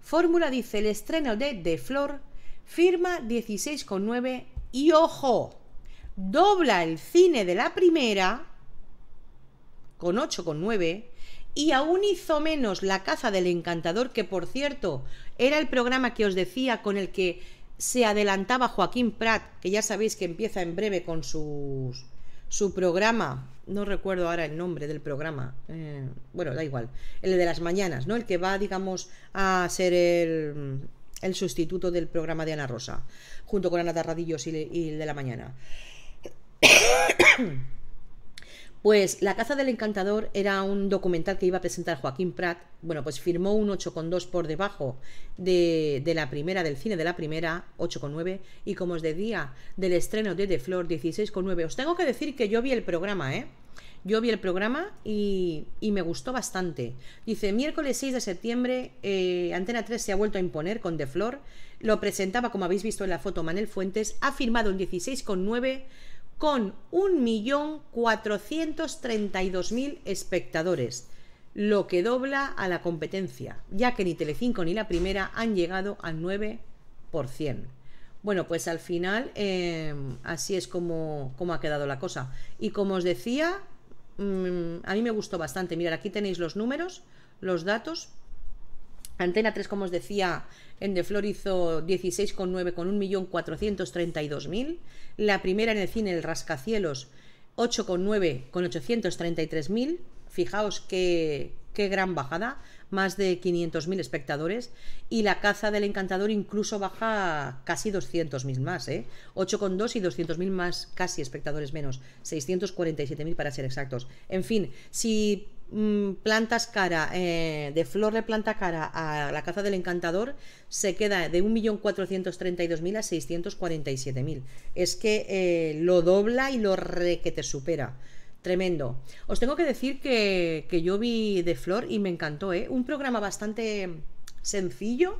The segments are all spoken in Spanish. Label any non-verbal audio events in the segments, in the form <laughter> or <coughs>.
Fórmula dice el estreno de De Flor, firma 16,9 y ojo, dobla el cine de la primera con 8,9 y aún hizo menos La caza del encantador, que por cierto era el programa que os decía con el que se adelantaba Joaquín Prat, que ya sabéis que empieza en breve con su programa no recuerdo ahora el nombre del programa, eh, bueno, da igual, el de las mañanas, ¿no? El que va, digamos, a ser el, sustituto del programa de Ana Rosa, junto con Ana Tarradillos y, el de la mañana. <coughs> Pues La caza del encantador era un documental que iba a presentar Joaquín Prat. Bueno, pues firmó un 8,2 por debajo de, la primera, del cine de la primera, 8,9. Y como os decía, del estreno de The Flor, 16,9. Os tengo que decir que yo vi el programa, ¿eh? Yo vi el programa y, me gustó bastante. Dice, miércoles 6 de septiembre, eh, Antena 3 se ha vuelto a imponer con The Flor. Lo presentaba, como habéis visto en la foto, Manel Fuentes. Ha firmado un 16,9 con 1.432.000 espectadores, lo que dobla a la competencia, ya que ni Telecinco ni la primera han llegado al 9%. Bueno, pues al final em, así es como, ha quedado la cosa. Y como os decía, mm, a mí me gustó bastante. Mirad, aquí tenéis los números, los datos. Antena 3, como os decía, en The Flor hizo 16,9 con 1.432.000. La primera en el cine, El Rascacielos, 8,9 con 833.000. Fijaos que qué gran bajada, más de 500.000 espectadores y la caza del encantador incluso baja casi 200.000 más, ¿eh? 8,2 y 200.000 más casi espectadores menos, 647.000 para ser exactos. En fin, si mm, plantas cara, eh, de flor de planta cara a la caza del encantador, se queda de 1.432.000 a 647.000. Es que eh, lo dobla y lo re que te supera. Tremendo. Os tengo que decir que, yo vi de Flor y me encantó, ¿eh? Un programa bastante sencillo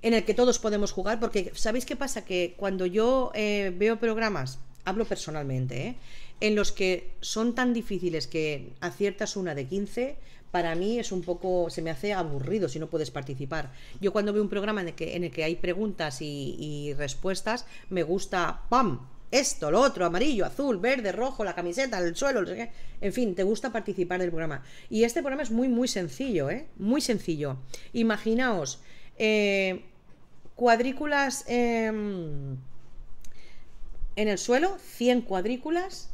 en el que todos podemos jugar, porque ¿sabéis qué pasa? Que cuando yo eh, veo programas, hablo personalmente, ¿eh? en los que son tan difíciles que aciertas una de 15, para mí es un poco, se me hace aburrido si no puedes participar. Yo cuando veo un programa en el que, hay preguntas y respuestas, me gusta, ¡pam! esto, lo otro, amarillo, azul, verde, rojo, la camiseta, el suelo, no En fin, te gusta participar del programa. Y este programa es muy, muy sencillo, ¿eh? Muy sencillo. Imaginaos, eh, cuadrículas em, en el suelo, 100 cuadrículas.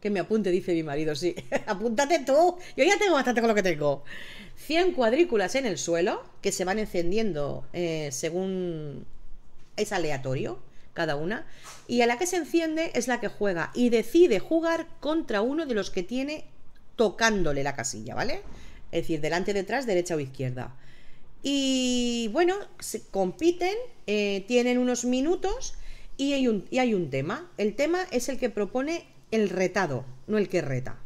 Que me apunte, dice mi marido, sí. <laughs> Apúntate tú. Yo ya tengo bastante con lo que tengo. 100 cuadrículas en el suelo que se van encendiendo eh, según es aleatorio cada una, y a la que se enciende es la que juega y decide jugar contra uno de los que tiene tocándole la casilla, ¿vale? Es decir, delante, detrás, derecha o izquierda. Y bueno, se compiten, eh, tienen unos minutos y hay, un, hay un tema. El tema es el que propone el retado, no el que reta.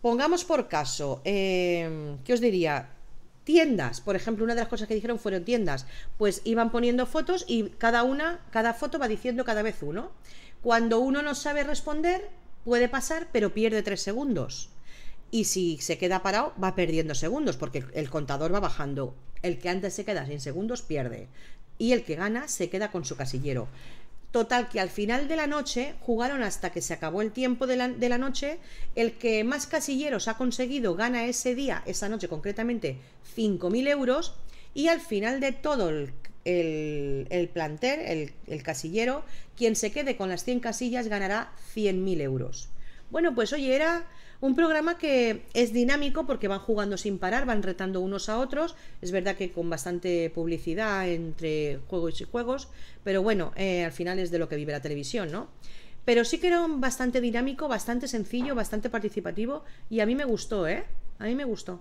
Pongamos por caso, eh, ¿qué os diría? Tiendas, por ejemplo, una de las cosas que dijeron fueron tiendas, pues iban poniendo fotos y cada una, cada foto va diciendo cada vez uno. Cuando uno no sabe responder, puede pasar, pero pierde tres segundos. Y si se queda parado, va perdiendo segundos, porque el contador va bajando. El que antes se queda sin segundos pierde. Y el que gana se queda con su casillero. Total, que al final de la noche jugaron hasta que se acabó el tiempo de la, noche. El que más casilleros ha conseguido gana ese día, esa noche concretamente, 5.000 euros. Y al final de todo el, el, el planter, el, el, casillero, quien se quede con las 100 casillas ganará 100.000 euros. Bueno, pues oye, era un programa que es dinámico porque van jugando sin parar, van retando unos a otros. Es verdad que con bastante publicidad entre juegos y juegos, pero bueno, eh, al final es de lo que vive la televisión, ¿no? Pero sí que era bastante dinámico, bastante sencillo, bastante participativo y a mí me gustó, ¿eh? A mí me gustó.